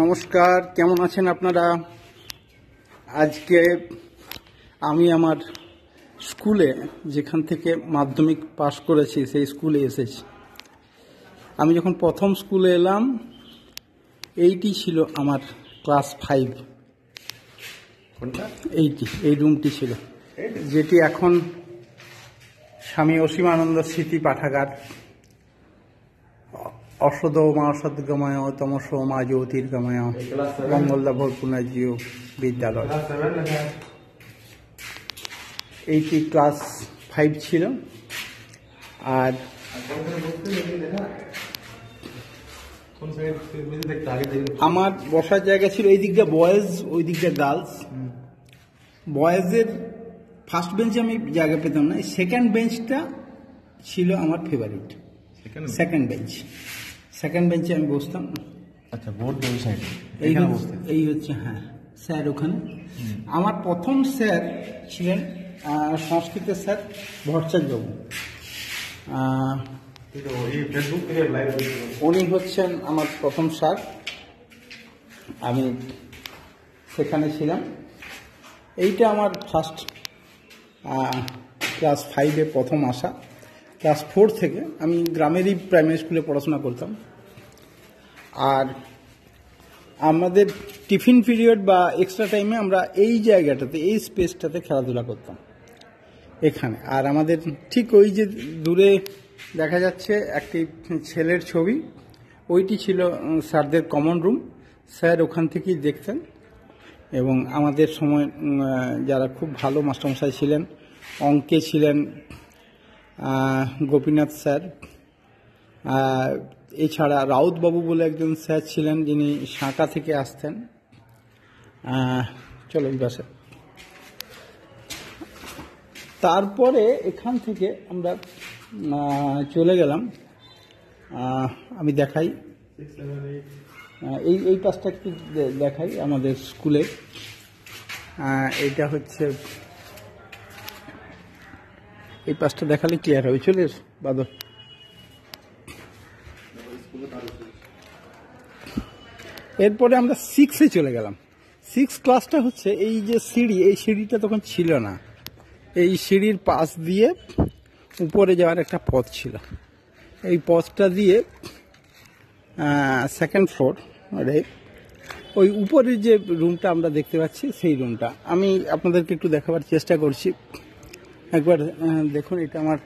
নমস্কার কেমন আছেন আপনারা আজকে আমি আমার স্কুলে যেখান থেকে মাধ্যমিক পাশ করেছি সেই স্কুলে এসেছি আমি যখন প্রথম স্কুলে এলাম এইটি ছিল আমার ক্লাস ফাইভ এইটি এই রুমটি ছিল যেটি এখন স্বামী অসীমানন্দ স্মৃতি পাঠাগার অসদ মা সদ্গমায় তমস মা জ্যোতির্গমায় মঙ্গলদাভর জিও বিদ্যালয় এইটি ক্লাস ফাইভ ছিল আর আমার বসার জায়গা ছিল এই দিকটা বয়েজ ওই দিকটা গার্লস বয়েজের ফার্স্ট বেঞ্চে আমি জায়গা পেতাম না সেকেন্ড বেঞ্চটা ছিল আমার ফেভারিট সেকেন্ড বেঞ্চ সেকেন্ড বেঞ্চে আমি বসতাম আচ্ছা বোর্ড ওই সাইডে এই এই হচ্ছে হ্যাঁ স্যার ওখানে আমার প্রথম স্যার ছিলেন সংস্কৃতের স্যার ভট্টাচার্যবাবু উনি হচ্ছেন আমার প্রথম স্যার আমি সেখানে ছিলাম এইটা আমার ফার্স্ট ক্লাস ফাইভে প্রথম আসা ক্লাস ফোর থেকে আমি গ্রামেরই প্রাইমারি স্কুলে পড়াশোনা করতাম আর আমাদের টিফিন পিরিয়ড বা এক্সট্রা টাইমে আমরা এই জায়গাটাতে এই স্পেসটাতে খেলাধুলা করতাম এখানে আর আমাদের ঠিক ওই যে দূরে দেখা যাচ্ছে একটি ছেলের ছবি ওইটি ছিল স্যারদের কমন রুম স্যার ওখান থেকেই দেখতেন এবং আমাদের সময় যারা খুব ভালো মাস্টারমশাই ছিলেন অঙ্কে ছিলেন গোপীনাথ স্যার এছাড়া রাউতবাবু বলে একজন স্যার ছিলেন যিনি সাঁকা থেকে আসতেন চলো বাসে তারপরে এখান থেকে আমরা চলে গেলাম আমি দেখাই এই এই পাশটা একটু দেখাই আমাদের স্কুলে এটা হচ্ছে এই পাশটা দেখালে ক্লিয়ার হবে চলে বাদর এরপরে আমরা সিক্সে চলে গেলাম সিক্স ক্লাসটা হচ্ছে এই যে সিঁড়ি এই সিঁড়িটা তখন ছিল না এই সিঁড়ির পাশ দিয়ে উপরে যাওয়ার একটা পথ ছিল এই পথটা দিয়ে সেকেন্ড ফ্লোর আরে ওই উপরের যে রুমটা আমরা দেখতে পাচ্ছি সেই রুমটা আমি আপনাদেরকে একটু দেখাবার চেষ্টা করছি একবার দেখুন এটা আমার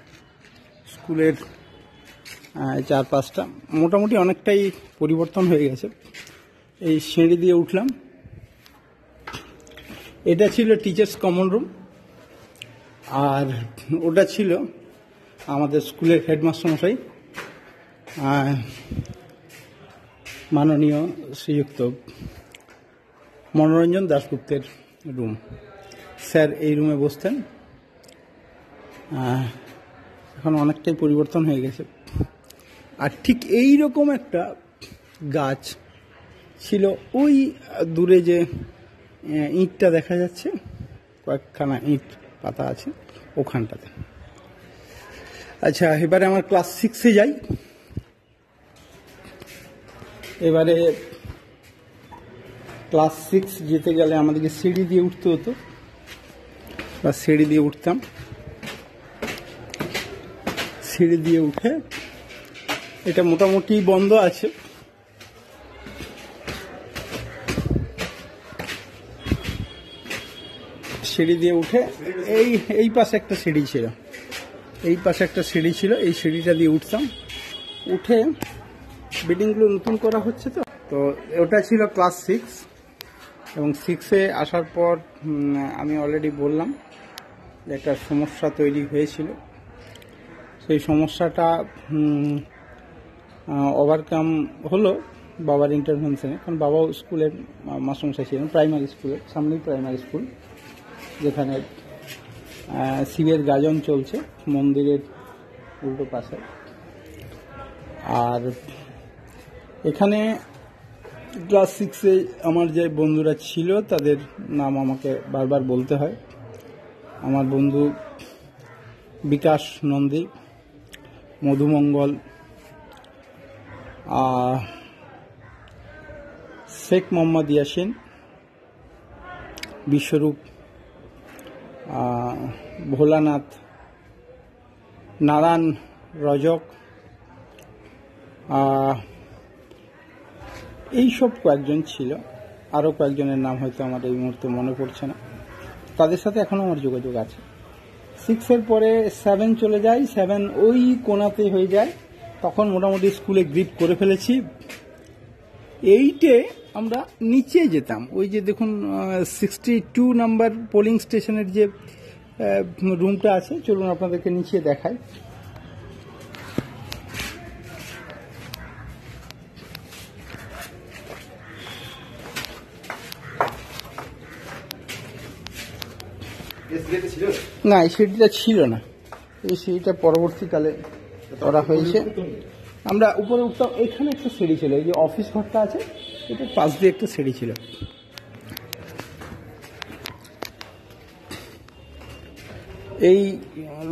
স্কুলের চার পাঁচটা মোটামুটি অনেকটাই পরিবর্তন হয়ে গেছে এই সিঁড়ি দিয়ে উঠলাম এটা ছিল টিচার্স কমন রুম আর ওটা ছিল আমাদের স্কুলের হেডমাস্টার মশাই মাননীয় শ্রীযুক্ত মনোরঞ্জন দাশগুপ্তের রুম স্যার এই রুমে বসতেন এখন অনেকটাই পরিবর্তন হয়ে গেছে আর ঠিক এই রকম একটা গাছ ছিল ওই দূরে যে ইঁটটা দেখা যাচ্ছে কয়েকখানা ইঁট পাতা আছে ওখানটাতে আচ্ছা এবারে আমার ক্লাস সিক্সে যাই এবারে ক্লাস সিক্স যেতে গেলে আমাদেরকে সিঁড়ি দিয়ে উঠতে হতো বা সিঁড়ি দিয়ে উঠতাম সিঁড়ি দিয়ে উঠে এটা মোটামুটি বন্ধ আছে সিঁড়ি দিয়ে উঠে এই এই পাশে একটা সিঁড়ি ছিল এই পাশে একটা সিঁড়ি ছিল এই সিঁড়িটা দিয়ে উঠতাম উঠে বিল্ডিংগুলো নতুন করা হচ্ছে তো তো ওটা ছিল ক্লাস সিক্স এবং সিক্সে আসার পর আমি অলরেডি বললাম যে একটা সমস্যা তৈরি হয়েছিল সেই সমস্যাটা ওভারকাম হলো বাবার ইন্টারভেনশনে কারণ বাবাও স্কুলের মাস্টারমশাই ছিলেন প্রাইমারি স্কুলে সামনেই প্রাইমারি স্কুল যেখানে শিবের গাজন চলছে মন্দিরের উল্টো পাশে আর এখানে ক্লাস সিক্সে আমার যে বন্ধুরা ছিল তাদের নাম আমাকে বারবার বলতে হয় আমার বন্ধু বিকাশ নন্দী মধুমঙ্গল শেখ মোহাম্মদ ইয়াসিন বিশ্বরূপ ভোলানাথ নারায়ণ রজক এইসব কয়েকজন ছিল আরও কয়েকজনের নাম হয়তো আমার এই মুহূর্তে মনে পড়ছে না তাদের সাথে এখনও আমার যোগাযোগ আছে সিক্সের পরে সেভেন চলে যায় সেভেন ওই কোনাতে হয়ে যায় তখন মোটামুটি স্কুলে গ্রিপ করে ফেলেছি এইটে আমরা নিচে যেতাম ওই যে দেখুন সিক্সটি টু নাম্বার পোলিং স্টেশনের যে রুমটা আছে চলুন আপনাদেরকে নিচে দেখাই না এই সিঁড়িটা ছিল না এই সিঁড়িটা পরবর্তীকালে করা হয়েছে আমরা উপরে উঠতাম এখানে একটা সিঁড়ি ছিল এই যে অফিস ঘরটা আছে এটা পাশ দিয়ে একটা সিঁড়ি ছিল এই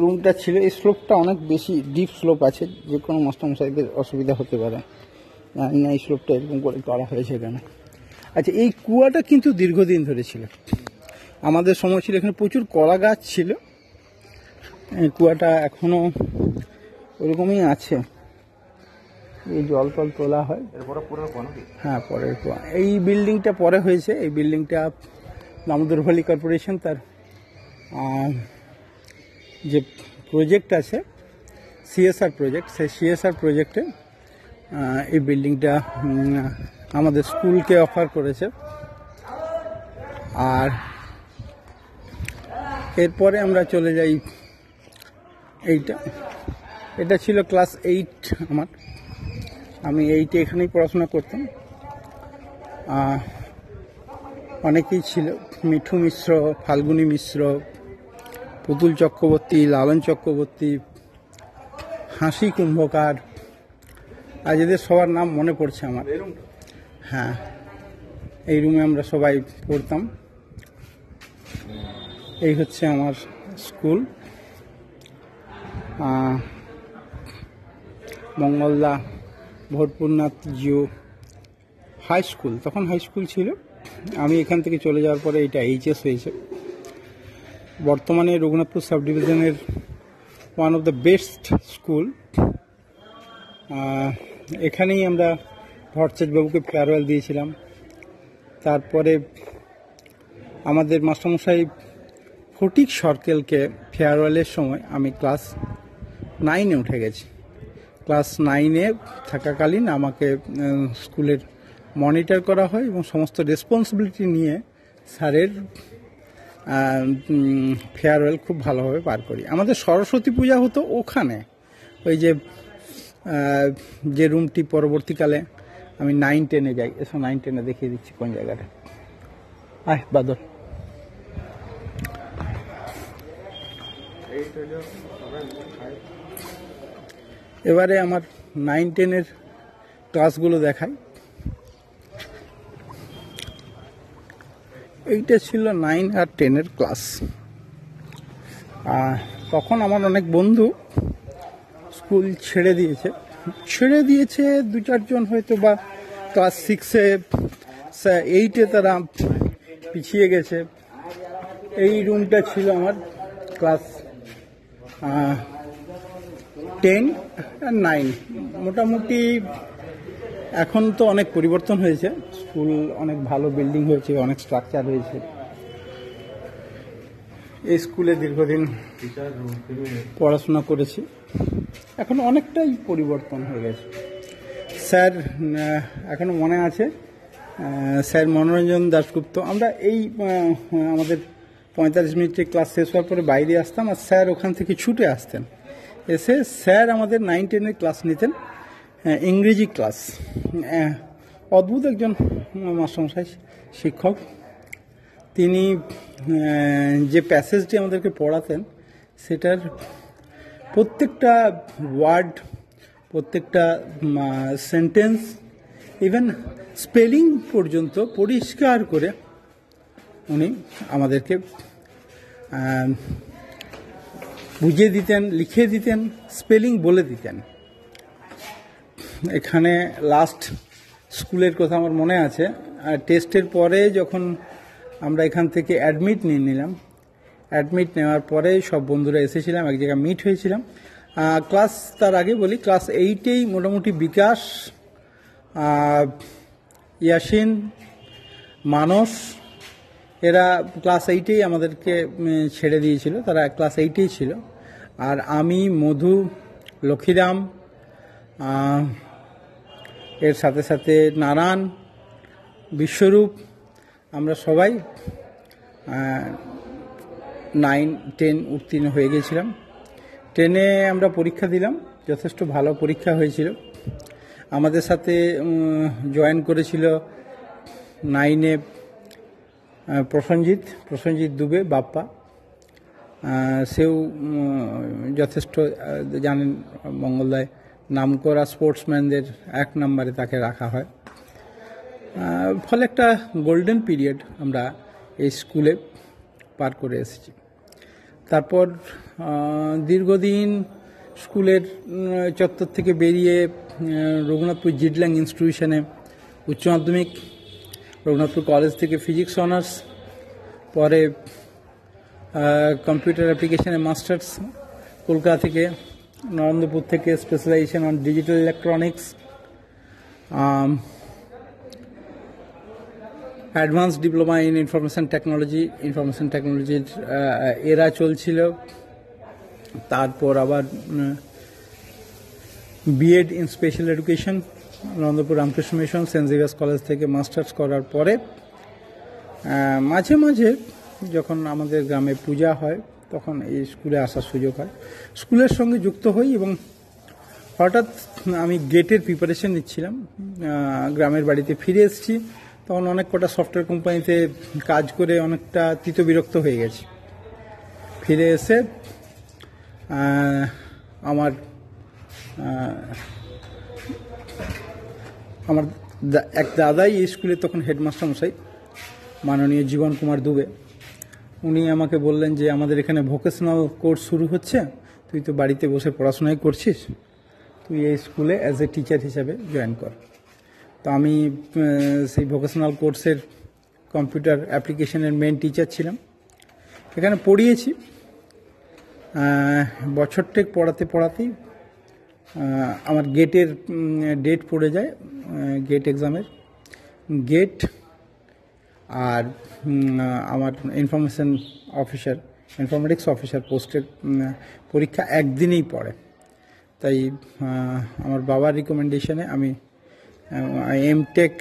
রুমটা ছিল এই স্লোপটা অনেক বেশি ডিপ স্লোপ আছে যে কোনো মস্তমশাইদের অসুবিধা হতে পারে জানি না এই স্লোপটা এরকম করে করা হয়েছে কেন আচ্ছা এই কুয়াটা কিন্তু দীর্ঘদিন ধরে ছিল আমাদের সময় ছিল এখানে প্রচুর কলা গাছ ছিল এই কুয়াটা এখনও ওরকমই আছে এই জল টল তোলা হয় হ্যাঁ পরের এই বিল্ডিংটা পরে হয়েছে এই বিল্ডিংটা দামোদর ভ্যালি কর্পোরেশন তার যে প্রজেক্ট আছে সিএসআর প্রজেক্ট সেই সিএসআর প্রজেক্টে এই বিল্ডিংটা আমাদের স্কুলকে অফার করেছে আর এরপরে আমরা চলে যাই এইটা এটা ছিল ক্লাস এইট আমার আমি এইটে এখানেই পড়াশোনা করতাম অনেকেই ছিল মিঠু মিশ্র ফাল্গুনি মিশ্র পুতুল চক্রবর্তী লালন চক্রবর্তী হাসি কুম্ভকার আর এদের সবার নাম মনে পড়ছে আমার হ্যাঁ এই রুমে আমরা সবাই পড়তাম এই হচ্ছে আমার স্কুল মঙ্গলদা ভরপুরনাথ জিও হাই স্কুল তখন হাই স্কুল ছিল আমি এখান থেকে চলে যাওয়ার পরে এটা এইচএস হয়েছে বর্তমানে রঘুনাথপুর সাব ডিভিশনের one of the best school এখানেই আমরা বাবুকে ফেয়ারওয়েল দিয়েছিলাম তারপরে আমাদের মাস্টারমশাই ফটিক সর্কেলকে ফেয়ারওয়েলের সময় আমি ক্লাস নাইনে উঠে গেছি ক্লাস নাইনে থাকাকালীন আমাকে স্কুলের মনিটর করা হয় এবং সমস্ত রেসপন্সিবিলিটি নিয়ে স্যারের ফেয়ারওয়েল খুব ভালোভাবে পার করি আমাদের সরস্বতী পূজা হতো ওখানে ওই যে যে রুমটি পরবর্তীকালে আমি নাইন টেনে যাই এসব নাইন টেনে দেখিয়ে দিচ্ছি কোন জায়গাটা আহ বাদল এবারে আমার নাইন টেনের ক্লাসগুলো দেখাই এইটা ছিল নাইন আর টেনের ক্লাস তখন আমার অনেক বন্ধু স্কুল ছেড়ে দিয়েছে ছেড়ে দিয়েছে দু চারজন হয়তো বা ক্লাস সিক্সে এইটে তারা পিছিয়ে গেছে এই রুমটা ছিল আমার ক্লাস টেন আর নাইন মোটামুটি এখন তো অনেক পরিবর্তন হয়েছে স্কুল অনেক ভালো বিল্ডিং হয়েছে অনেক স্ট্রাকচার হয়েছে এই স্কুলে দীর্ঘদিন পড়াশোনা করেছি এখন অনেকটাই পরিবর্তন হয়ে গেছে স্যার এখনও মনে আছে স্যার মনোরঞ্জন দাশগুপ্ত আমরা এই আমাদের পঁয়তাল্লিশ মিনিটের ক্লাস শেষ হওয়ার পরে বাইরে আসতাম আর স্যার ওখান থেকে ছুটে আসতেন এসে স্যার আমাদের নাইন টেনের ক্লাস নিতেন ইংরেজি ক্লাস অদ্ভুত একজন মাস্টারমশাই শিক্ষক তিনি যে প্যাসেজটি আমাদেরকে পড়াতেন সেটার প্রত্যেকটা ওয়ার্ড প্রত্যেকটা সেন্টেন্স ইভেন স্পেলিং পর্যন্ত পরিষ্কার করে উনি আমাদেরকে বুঝিয়ে দিতেন লিখে দিতেন স্পেলিং বলে দিতেন এখানে লাস্ট স্কুলের কথা আমার মনে আছে আর টেস্টের পরে যখন আমরা এখান থেকে অ্যাডমিট নিয়ে নিলাম অ্যাডমিট নেওয়ার পরে সব বন্ধুরা এসেছিলাম এক জায়গায় মিট হয়েছিলাম ক্লাস তার আগে বলি ক্লাস এইটেই মোটামুটি বিকাশ ইয়াসিন মানস এরা ক্লাস এইটেই আমাদেরকে ছেড়ে দিয়েছিল তারা ক্লাস এইটেই ছিল আর আমি মধু লক্ষ্মীরাম এর সাথে সাথে নারায়ণ বিশ্বরূপ আমরা সবাই নাইন টেন উত্তীর্ণ হয়ে গেছিলাম টেনে আমরা পরীক্ষা দিলাম যথেষ্ট ভালো পরীক্ষা হয়েছিল আমাদের সাথে জয়েন করেছিল নাইনে প্রসঞ্জিৎ প্রসঞ্জিৎ দুবে বাপ্পা সেও যথেষ্ট জানেন মঙ্গলদায় নাম করা স্পোর্টসম্যানদের এক নম্বরে তাকে রাখা হয় ফলে একটা গোল্ডেন পিরিয়ড আমরা এই স্কুলে পার করে এসেছি তারপর দীর্ঘদিন স্কুলের চত্বর থেকে বেরিয়ে রঘুনাথপুর জিডল্যাং ইনস্টিটিউশনে উচ্চ মাধ্যমিক রঘুনাথপুর কলেজ থেকে ফিজিক্স অনার্স পরে কম্পিউটার অ্যাপ্লিকেশানে মাস্টার্স কলকাতা থেকে নরেন্দ্রপুর থেকে specialisation on digital electronics advance diploma in information technology ইনফরমেশান টেকনোলজির এরা চলছিল তারপর আবার B Ed in special education Nandapur Ramakrishna Mission সেন্ট কলেজ থেকে মাস্টার্স করার পরে মাঝে মাঝে যখন আমাদের গ্রামে পূজা হয় তখন এই স্কুলে আসার সুযোগ হয় স্কুলের সঙ্গে যুক্ত হই এবং হঠাৎ আমি গেটের প্রিপারেশন নিচ্ছিলাম গ্রামের বাড়িতে ফিরে এসেছি তখন অনেক কটা সফটওয়্যার কোম্পানিতে কাজ করে অনেকটা বিরক্ত হয়ে গেছি ফিরে এসে আমার আমার এক দাদাই স্কুলে তখন হেডমাস্টার মশাই মাননীয় জীবন কুমার দুবে উনি আমাকে বললেন যে আমাদের এখানে ভোকেশনাল কোর্স শুরু হচ্ছে তুই তো বাড়িতে বসে পড়াশোনাই করছিস তুই এই স্কুলে অ্যাজ এ টিচার হিসাবে জয়েন কর তো আমি সেই ভোকেশনাল কোর্সের কম্পিউটার অ্যাপ্লিকেশনের মেন টিচার ছিলাম এখানে পড়িয়েছি বছরটেক পড়াতে পড়াতেই আমার গেটের ডেট পড়ে যায় গেট এক্সামের গেট আর আমার ইনফরমেশান অফিসার ইনফরমেটিক্স অফিসার পোস্টের পরীক্ষা একদিনেই পড়ে তাই আমার বাবার রিকমেন্ডেশনে আমি এমটেক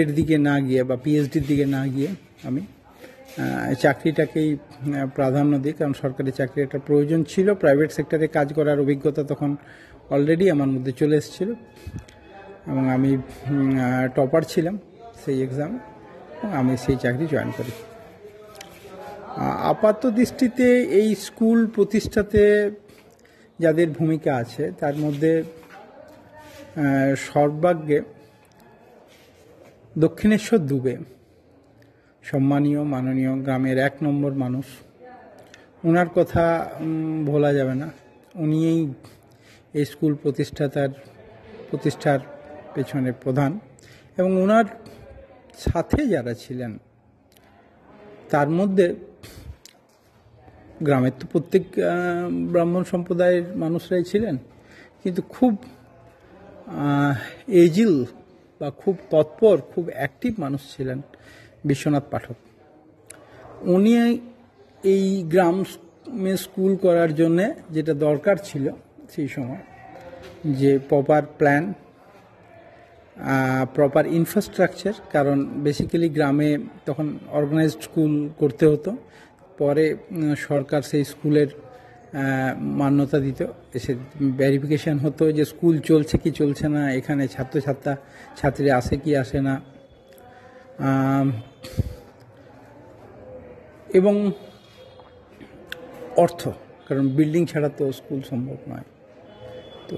এর দিকে না গিয়ে বা পিএইচডির দিকে না গিয়ে আমি চাকরিটাকেই প্রাধান্য দিই কারণ সরকারি চাকরি একটা প্রয়োজন ছিল প্রাইভেট সেক্টরে কাজ করার অভিজ্ঞতা তখন অলরেডি আমার মধ্যে চলে এসেছিল এবং আমি টপার ছিলাম সেই এক্সামে আমি সেই চাকরি জয়েন করি আপাত দৃষ্টিতে এই স্কুল প্রতিষ্ঠাতে যাদের ভূমিকা আছে তার মধ্যে সর্বাগ্রে দক্ষিণেশ্বর দুবে সম্মানীয় মাননীয় গ্রামের এক নম্বর মানুষ ওনার কথা ভোলা যাবে না উনি এই স্কুল প্রতিষ্ঠাতার প্রতিষ্ঠার পেছনে প্রধান এবং ওনার সাথে যারা ছিলেন তার মধ্যে গ্রামের তো প্রত্যেক ব্রাহ্মণ সম্প্রদায়ের মানুষরাই ছিলেন কিন্তু খুব এজিল বা খুব তৎপর খুব অ্যাক্টিভ মানুষ ছিলেন বিশ্বনাথ পাঠক উনি এই মে স্কুল করার জন্যে যেটা দরকার ছিল সেই সময় যে প্রপার প্ল্যান প্রপার ইনফ্রাস্ট্রাকচার কারণ বেসিক্যালি গ্রামে তখন অর্গানাইজড স্কুল করতে হতো পরে সরকার সেই স্কুলের মান্যতা দিত এসে ভ্যারিফিকেশান হতো যে স্কুল চলছে কি চলছে না এখানে ছাত্রছাত্রা ছাত্রী আসে কি আসে না এবং অর্থ কারণ বিল্ডিং ছাড়া তো স্কুল সম্ভব নয় তো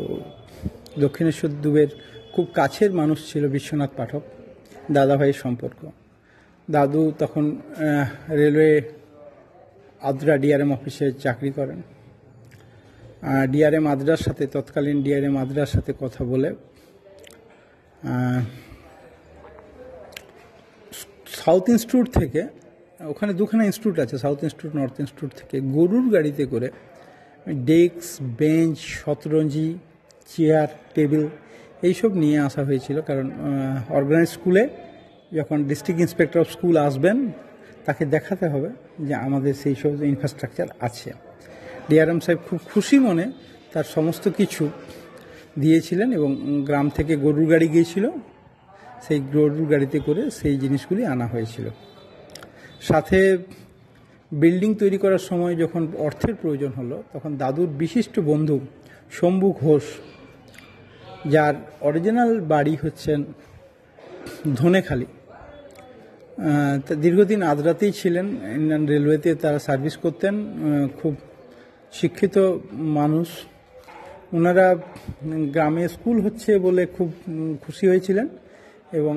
দক্ষিণেশ্বর দুবের খুব কাছের মানুষ ছিল বিশ্বনাথ পাঠক দাদাভাইয়ের সম্পর্ক দাদু তখন রেলওয়ে আদ্রা ডিআরএম অফিসে চাকরি করেন ডিআরএম আদ্রার সাথে তৎকালীন ডিআরএম আদ্রার সাথে কথা বলে সাউথ ইনস্টিটিউট থেকে ওখানে দুখানা ইনস্টিটিউট আছে সাউথ ইনস্টিটিউট নর্থ ইনস্টিটিউট থেকে গরুর গাড়িতে করে ডেস্ক বেঞ্চ শতরঞ্জি চেয়ার টেবিল এইসব নিয়ে আসা হয়েছিল কারণ অর্গানাইজ স্কুলে যখন ডিস্ট্রিক্ট ইন্সপেক্টর অফ স্কুল আসবেন তাকে দেখাতে হবে যে আমাদের সেই সব ইনফ্রাস্ট্রাকচার আছে ডিআরএম সাহেব খুব খুশি মনে তার সমস্ত কিছু দিয়েছিলেন এবং গ্রাম থেকে গরুর গাড়ি গিয়েছিল সেই গরুর গাড়িতে করে সেই জিনিসগুলি আনা হয়েছিল সাথে বিল্ডিং তৈরি করার সময় যখন অর্থের প্রয়োজন হলো তখন দাদুর বিশিষ্ট বন্ধু শম্ভু ঘোষ যার অরিজিনাল বাড়ি হচ্ছেন ধনেখালি দীর্ঘদিন আদ্রাতেই ছিলেন ইন্ডিয়ান রেলওয়েতে তারা সার্ভিস করতেন খুব শিক্ষিত মানুষ ওনারা গ্রামে স্কুল হচ্ছে বলে খুব খুশি হয়েছিলেন এবং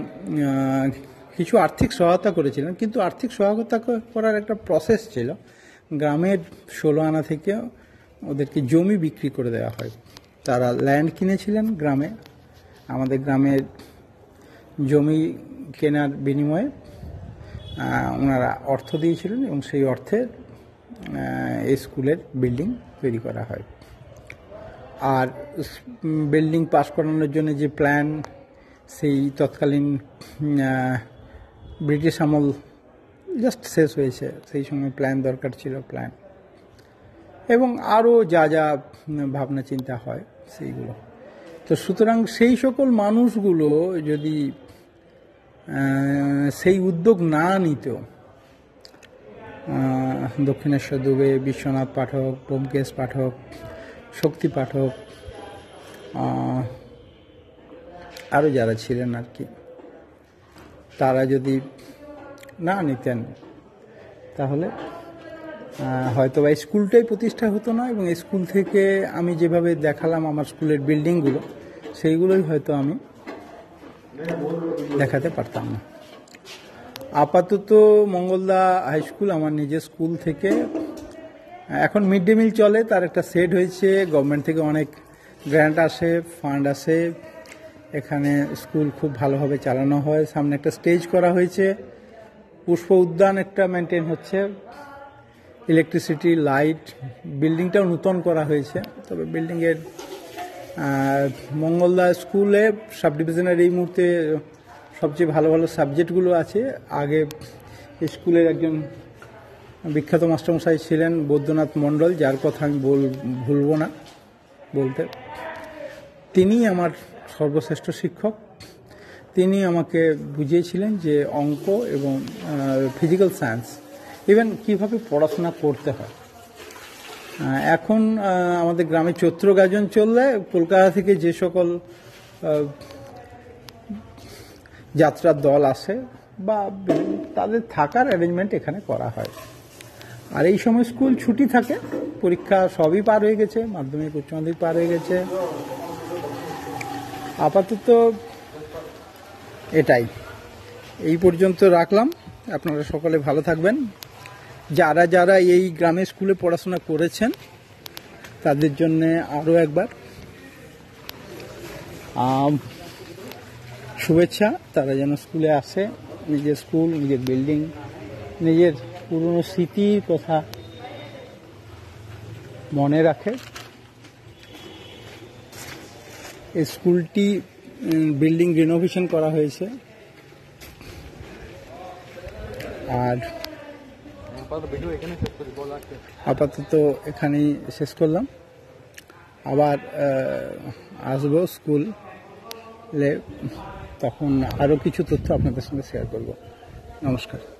কিছু আর্থিক সহায়তা করেছিলেন কিন্তু আর্থিক সহায়তা করার একটা প্রসেস ছিল গ্রামের ষোলো আনা থেকে ওদেরকে জমি বিক্রি করে দেওয়া হয় তারা ল্যান্ড কিনেছিলেন গ্রামে আমাদের গ্রামের জমি কেনার বিনিময়ে ওনারা অর্থ দিয়েছিলেন এবং সেই অর্থের স্কুলের বিল্ডিং তৈরি করা হয় আর বিল্ডিং পাস করানোর জন্য যে প্ল্যান সেই তৎকালীন ব্রিটিশ আমল জাস্ট শেষ হয়েছে সেই সময় প্ল্যান দরকার ছিল প্ল্যান এবং আরও যা যা ভাবনা চিন্তা হয় সেইগুলো তো সুতরাং সেই সকল মানুষগুলো যদি সেই উদ্যোগ না নিত দক্ষিণেশ্বর দুবে বিশ্বনাথ পাঠক ব্যোমকেশ পাঠক শক্তি পাঠক আরও যারা ছিলেন আর কি তারা যদি না নিতেন তাহলে হয়তো বা স্কুলটাই প্রতিষ্ঠা হতো না এবং স্কুল থেকে আমি যেভাবে দেখালাম আমার স্কুলের বিল্ডিংগুলো সেইগুলোই হয়তো আমি দেখাতে পারতাম না আপাতত মঙ্গলদা হাই স্কুল আমার নিজের স্কুল থেকে এখন মিড ডে মিল চলে তার একটা সেট হয়েছে গভর্নমেন্ট থেকে অনেক গ্র্যান্ট আসে ফান্ড আসে এখানে স্কুল খুব ভালোভাবে চালানো হয় সামনে একটা স্টেজ করা হয়েছে পুষ্প উদ্যান একটা মেনটেন হচ্ছে ইলেকট্রিসিটি লাইট বিল্ডিংটাও নূতন করা হয়েছে তবে বিল্ডিংয়ের মঙ্গলদা স্কুলে সাব ডিভিশনের এই মুহূর্তে সবচেয়ে ভালো ভালো সাবজেক্টগুলো আছে আগে স্কুলের একজন বিখ্যাত মাস্টারমশাই ছিলেন বৈদ্যনাথ মণ্ডল যার কথা আমি বল ভুলব না বলতে তিনি আমার সর্বশ্রেষ্ঠ শিক্ষক তিনি আমাকে বুঝিয়েছিলেন যে অঙ্ক এবং ফিজিক্যাল সায়েন্স ইভেন কিভাবে পড়াশোনা করতে হয় এখন আমাদের গ্রামে চৈত্র গাজন চললে কলকাতা থেকে যে সকল যাত্রার দল আসে বা তাদের থাকার অ্যারেঞ্জমেন্ট এখানে করা হয় আর এই সময় স্কুল ছুটি থাকে পরীক্ষা সবই পার হয়ে গেছে মাধ্যমিক উচ্চ মাধ্যমিক পার হয়ে গেছে আপাতত এটাই এই পর্যন্ত রাখলাম আপনারা সকলে ভালো থাকবেন যারা যারা এই গ্রামের স্কুলে পড়াশোনা করেছেন তাদের জন্য আরও একবার শুভেচ্ছা তারা যেন স্কুলে আসে নিজের স্কুল নিজের বিল্ডিং নিজের পুরনো স্মৃতির কথা মনে রাখে এই স্কুলটি বিল্ডিং রিনোভেশন করা হয়েছে আর আপাতত এখানেই শেষ করলাম আবার আসব স্কুল তখন আরও কিছু তথ্য আপনাদের সঙ্গে শেয়ার করব নমস্কার